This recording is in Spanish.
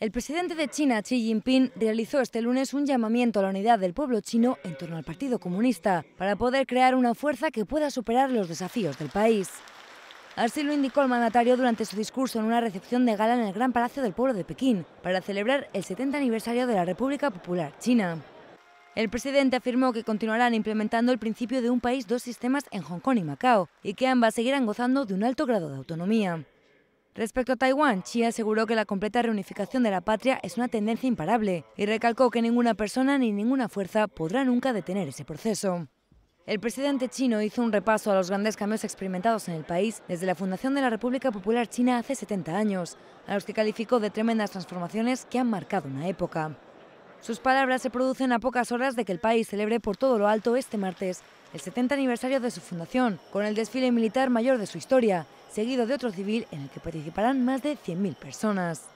El presidente de China, Xi Jinping, realizó este lunes un llamamiento a la unidad del pueblo chino en torno al Partido Comunista para poder crear una fuerza que pueda superar los desafíos del país. Así lo indicó el mandatario durante su discurso en una recepción de gala en el Gran Palacio del Pueblo de Pekín para celebrar el 70 aniversario de la República Popular China. El presidente afirmó que continuarán implementando el principio de un país, dos sistemas en Hong Kong y Macao y que ambas seguirán gozando de un alto grado de autonomía. Respecto a Taiwán, Xi aseguró que la completa reunificación de la patria es una tendencia imparable y recalcó que ninguna persona ni ninguna fuerza podrá nunca detener ese proceso. El presidente chino hizo un repaso a los grandes cambios experimentados en el país desde la fundación de la República Popular China hace 70 años, a los que calificó de tremendas transformaciones que han marcado una época. Sus palabras se producen a pocas horas de que el país celebre por todo lo alto este martes el 70 aniversario de su fundación, con el desfile militar mayor de su historia seguido de otro civil en el que participarán más de 100.000 personas.